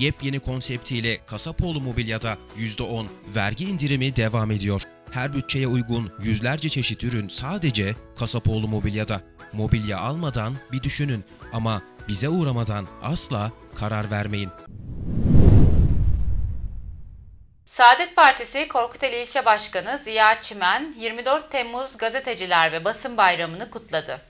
yepyeni konseptiyle Kasapoğlu Mobilya'da %10 vergi indirimi devam ediyor. Her bütçeye uygun yüzlerce çeşit ürün sadece Kasapoğlu Mobilya'da. Mobilya almadan bir düşünün ama bize uğramadan asla karar vermeyin. Saadet Partisi Korkuteli İlçe Başkanı Ziya Çimen 24 Temmuz Gazeteciler ve Basın Bayramı'nı kutladı.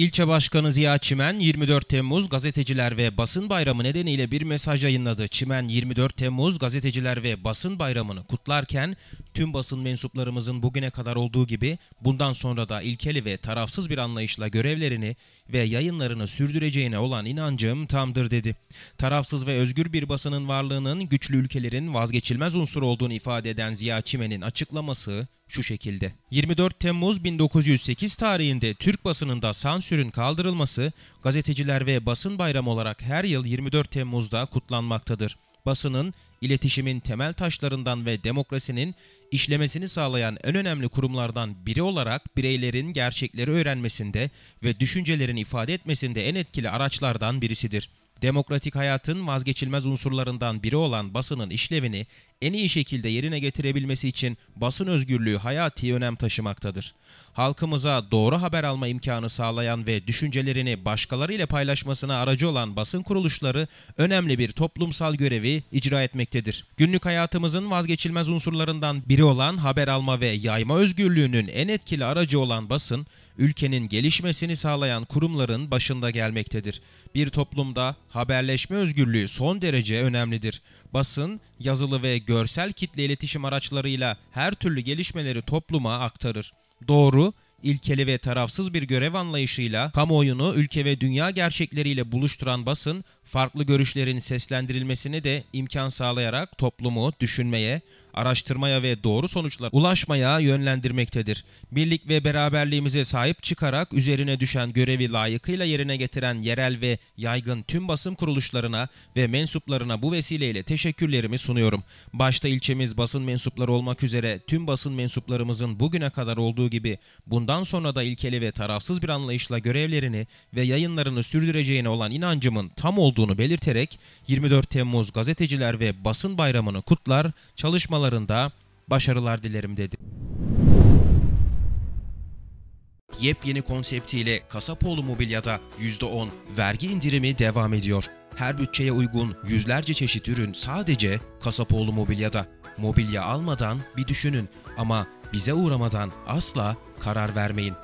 İlçe Başkanı Ziya Çimen 24 Temmuz Gazeteciler ve Basın Bayramı nedeniyle bir mesaj yayınladı. Çimen 24 Temmuz Gazeteciler ve Basın Bayramı'nı kutlarken Tüm basın mensuplarımızın bugüne kadar olduğu gibi bundan sonra da ilkeli ve tarafsız bir anlayışla görevlerini ve yayınlarını sürdüreceğine olan inancım tamdır dedi. Tarafsız ve özgür bir basının varlığının güçlü ülkelerin vazgeçilmez unsur olduğunu ifade eden Ziya Çimen'in açıklaması şu şekilde. 24 Temmuz 1908 tarihinde Türk basınında sansürün kaldırılması gazeteciler ve basın bayramı olarak her yıl 24 Temmuz'da kutlanmaktadır. Basının iletişimin temel taşlarından ve demokrasinin işlemesini sağlayan en önemli kurumlardan biri olarak bireylerin gerçekleri öğrenmesinde ve düşüncelerini ifade etmesinde en etkili araçlardan birisidir. Demokratik hayatın vazgeçilmez unsurlarından biri olan basının işlevini en iyi şekilde yerine getirebilmesi için basın özgürlüğü hayati önem taşımaktadır halkımıza doğru haber alma imkanı sağlayan ve düşüncelerini başkalarıyla paylaşmasına aracı olan basın kuruluşları önemli bir toplumsal görevi icra etmektedir. Günlük hayatımızın vazgeçilmez unsurlarından biri olan haber alma ve yayma özgürlüğünün en etkili aracı olan basın, ülkenin gelişmesini sağlayan kurumların başında gelmektedir. Bir toplumda haberleşme özgürlüğü son derece önemlidir. Basın, yazılı ve görsel kitle iletişim araçlarıyla her türlü gelişmeleri topluma aktarır doğru, ilkeli ve tarafsız bir görev anlayışıyla kamuoyunu ülke ve dünya gerçekleriyle buluşturan basın, farklı görüşlerin seslendirilmesini de imkan sağlayarak toplumu düşünmeye, araştırmaya ve doğru sonuçlara ulaşmaya yönlendirmektedir. Birlik ve beraberliğimize sahip çıkarak üzerine düşen görevi layıkıyla yerine getiren yerel ve yaygın tüm basın kuruluşlarına ve mensuplarına bu vesileyle teşekkürlerimi sunuyorum. Başta ilçemiz basın mensupları olmak üzere tüm basın mensuplarımızın bugüne kadar olduğu gibi bundan sonra da ilkeli ve tarafsız bir anlayışla görevlerini ve yayınlarını sürdüreceğine olan inancımın tam olduğunu belirterek 24 Temmuz Gazeteciler ve Basın Bayramı'nı kutlar, çalışmalarımızı çalışmalarında başarılar dilerim dedi. Yepyeni konseptiyle Kasapoğlu Mobilya'da %10 vergi indirimi devam ediyor. Her bütçeye uygun yüzlerce çeşit ürün sadece Kasapoğlu Mobilya'da. Mobilya almadan bir düşünün ama bize uğramadan asla karar vermeyin.